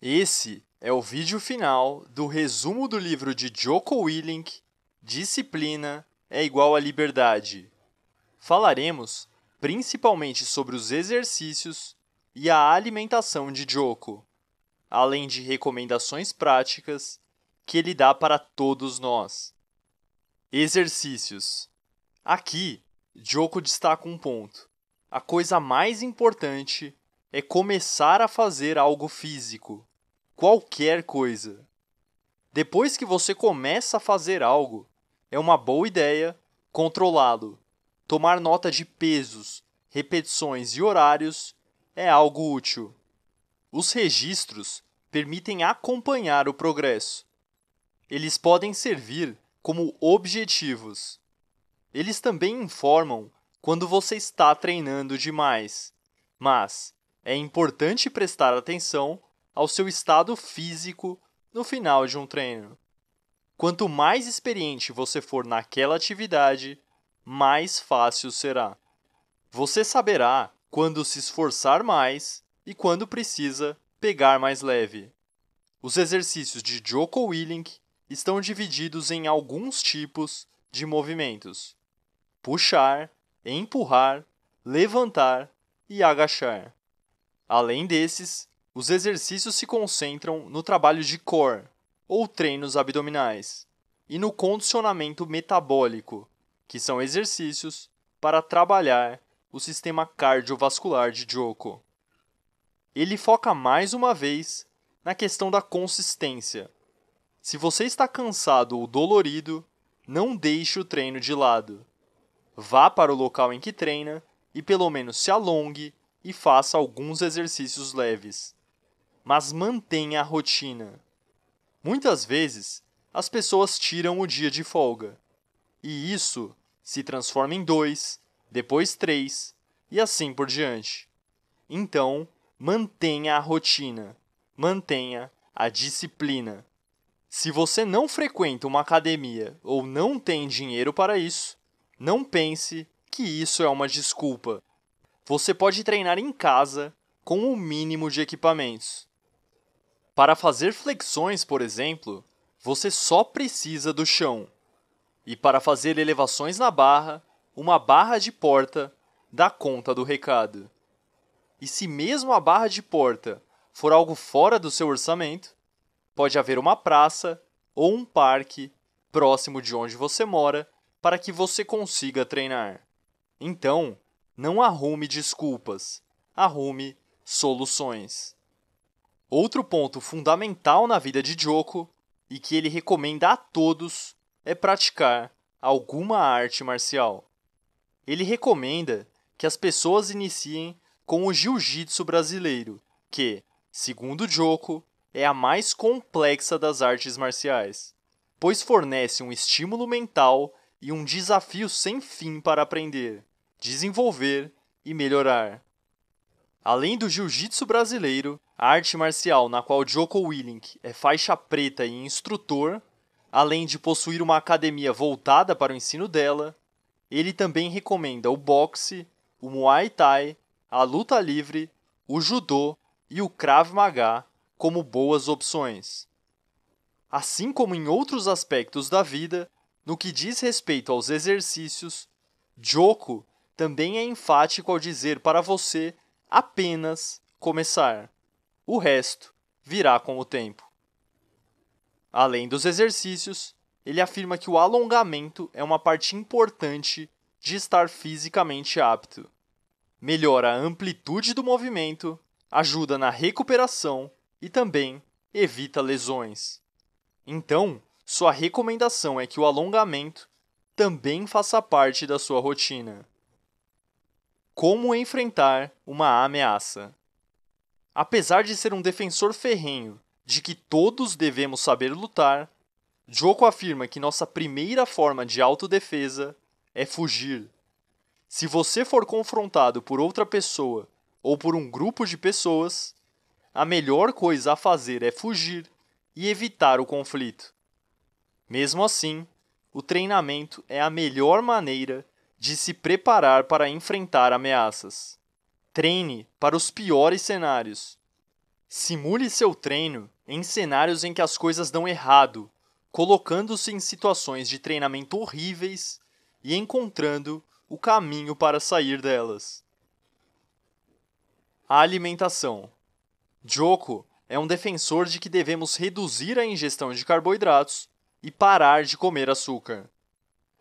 Esse é o vídeo final do resumo do livro de Joko Willink, Disciplina é igual à liberdade. Falaremos principalmente sobre os exercícios e a alimentação de Joko, além de recomendações práticas que ele dá para todos nós. Exercícios. Aqui, Joko destaca um ponto. A coisa mais importante é começar a fazer algo físico qualquer coisa. Depois que você começa a fazer algo, é uma boa ideia controlá-lo. Tomar nota de pesos, repetições e horários é algo útil. Os registros permitem acompanhar o progresso. Eles podem servir como objetivos. Eles também informam quando você está treinando demais, mas é importante prestar atenção ao seu estado físico no final de um treino. Quanto mais experiente você for naquela atividade, mais fácil será. Você saberá quando se esforçar mais e quando precisa pegar mais leve. Os exercícios de Joko Willink estão divididos em alguns tipos de movimentos: puxar, empurrar, levantar e agachar. Além desses, os exercícios se concentram no trabalho de core, ou treinos abdominais, e no condicionamento metabólico, que são exercícios para trabalhar o sistema cardiovascular de Joko. Ele foca mais uma vez na questão da consistência. Se você está cansado ou dolorido, não deixe o treino de lado. Vá para o local em que treina e pelo menos se alongue e faça alguns exercícios leves mas mantenha a rotina. Muitas vezes, as pessoas tiram o dia de folga. E isso se transforma em dois, depois três, e assim por diante. Então, mantenha a rotina, mantenha a disciplina. Se você não frequenta uma academia ou não tem dinheiro para isso, não pense que isso é uma desculpa. Você pode treinar em casa com o mínimo de equipamentos. Para fazer flexões, por exemplo, você só precisa do chão. E para fazer elevações na barra, uma barra de porta dá conta do recado. E se mesmo a barra de porta for algo fora do seu orçamento, pode haver uma praça ou um parque próximo de onde você mora para que você consiga treinar. Então, não arrume desculpas, arrume soluções. Outro ponto fundamental na vida de Joko e que ele recomenda a todos é praticar alguma arte marcial. Ele recomenda que as pessoas iniciem com o jiu-jitsu brasileiro, que, segundo Joko, é a mais complexa das artes marciais, pois fornece um estímulo mental e um desafio sem fim para aprender, desenvolver e melhorar. Além do jiu-jitsu brasileiro, a arte marcial na qual Joko Willink é faixa preta e instrutor, além de possuir uma academia voltada para o ensino dela, ele também recomenda o boxe, o muay thai, a luta livre, o judô e o krav maga como boas opções. Assim como em outros aspectos da vida, no que diz respeito aos exercícios, Joko também é enfático ao dizer para você apenas começar. O resto virá com o tempo. Além dos exercícios, ele afirma que o alongamento é uma parte importante de estar fisicamente apto. Melhora a amplitude do movimento, ajuda na recuperação e também evita lesões. Então, sua recomendação é que o alongamento também faça parte da sua rotina. Como enfrentar uma ameaça? Apesar de ser um defensor ferrenho de que todos devemos saber lutar, Joko afirma que nossa primeira forma de autodefesa é fugir. Se você for confrontado por outra pessoa ou por um grupo de pessoas, a melhor coisa a fazer é fugir e evitar o conflito. Mesmo assim, o treinamento é a melhor maneira de se preparar para enfrentar ameaças. Treine para os piores cenários. Simule seu treino em cenários em que as coisas dão errado, colocando-se em situações de treinamento horríveis e encontrando o caminho para sair delas. A alimentação. Joko é um defensor de que devemos reduzir a ingestão de carboidratos e parar de comer açúcar.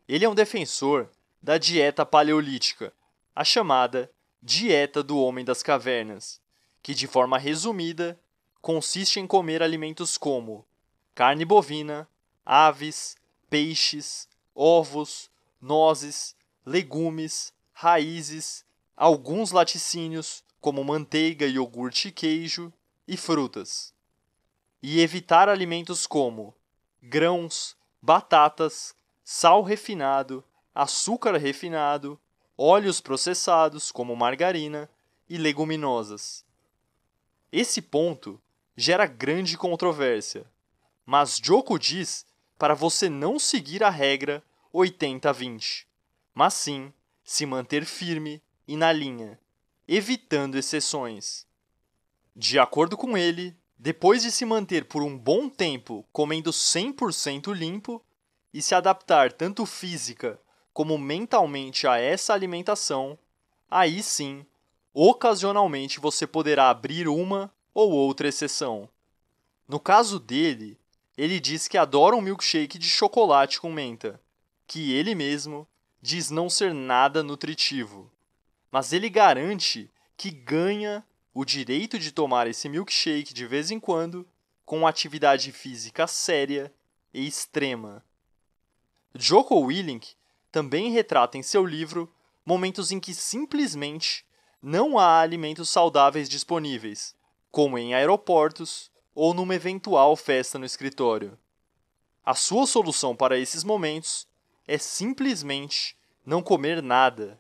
Ele é um defensor da dieta paleolítica, a chamada Dieta do Homem das Cavernas, que de forma resumida consiste em comer alimentos como carne bovina, aves, peixes, ovos, nozes, legumes, raízes, alguns laticínios como manteiga, iogurte e queijo e frutas. E evitar alimentos como grãos, batatas, sal refinado, açúcar refinado, óleos processados, como margarina, e leguminosas. Esse ponto gera grande controvérsia, mas Joko diz para você não seguir a regra 80-20, mas sim se manter firme e na linha, evitando exceções. De acordo com ele, depois de se manter por um bom tempo comendo 100% limpo e se adaptar tanto física como mentalmente a essa alimentação, aí sim, ocasionalmente você poderá abrir uma ou outra exceção. No caso dele, ele diz que adora um milkshake de chocolate com menta, que ele mesmo diz não ser nada nutritivo. Mas ele garante que ganha o direito de tomar esse milkshake de vez em quando com atividade física séria e extrema. Joko Willink também retrata em seu livro momentos em que simplesmente não há alimentos saudáveis disponíveis, como em aeroportos ou numa eventual festa no escritório. A sua solução para esses momentos é simplesmente não comer nada.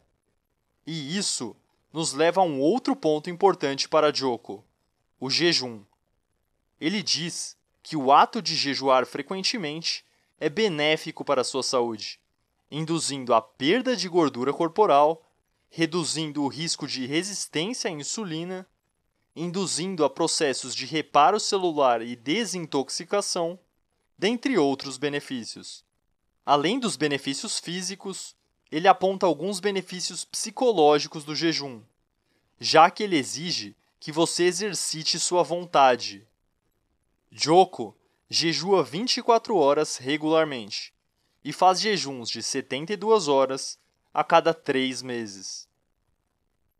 E isso nos leva a um outro ponto importante para Joko: o jejum. Ele diz que o ato de jejuar frequentemente é benéfico para a sua saúde, induzindo a perda de gordura corporal, reduzindo o risco de resistência à insulina, induzindo a processos de reparo celular e desintoxicação, dentre outros benefícios. Além dos benefícios físicos, ele aponta alguns benefícios psicológicos do jejum, já que ele exige que você exercite sua vontade. Joko jejua 24 horas regularmente, e faz jejuns de 72 horas a cada três meses.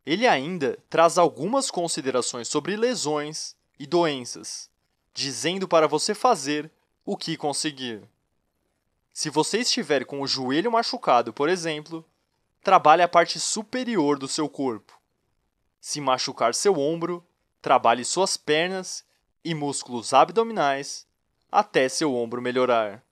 Ele ainda traz algumas considerações sobre lesões e doenças, dizendo para você fazer o que conseguir. Se você estiver com o joelho machucado, por exemplo, trabalhe a parte superior do seu corpo. Se machucar seu ombro, trabalhe suas pernas e músculos abdominais até seu ombro melhorar.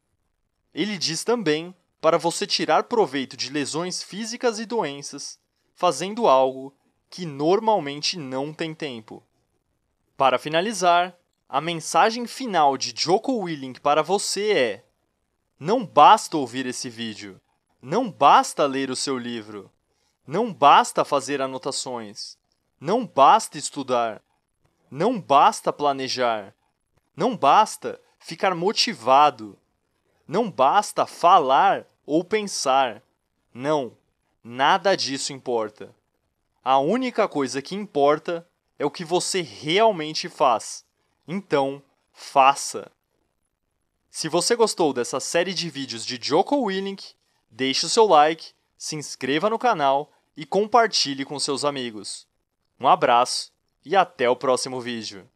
Ele diz também para você tirar proveito de lesões físicas e doenças, fazendo algo que normalmente não tem tempo. Para finalizar, a mensagem final de Joko Willing para você é: não basta ouvir esse vídeo, não basta ler o seu livro, não basta fazer anotações, não basta estudar, não basta planejar, não basta ficar motivado não basta falar ou pensar. Não, nada disso importa. A única coisa que importa é o que você realmente faz. Então, faça! Se você gostou dessa série de vídeos de Joko Willink, deixe o seu like, se inscreva no canal e compartilhe com seus amigos. Um abraço e até o próximo vídeo.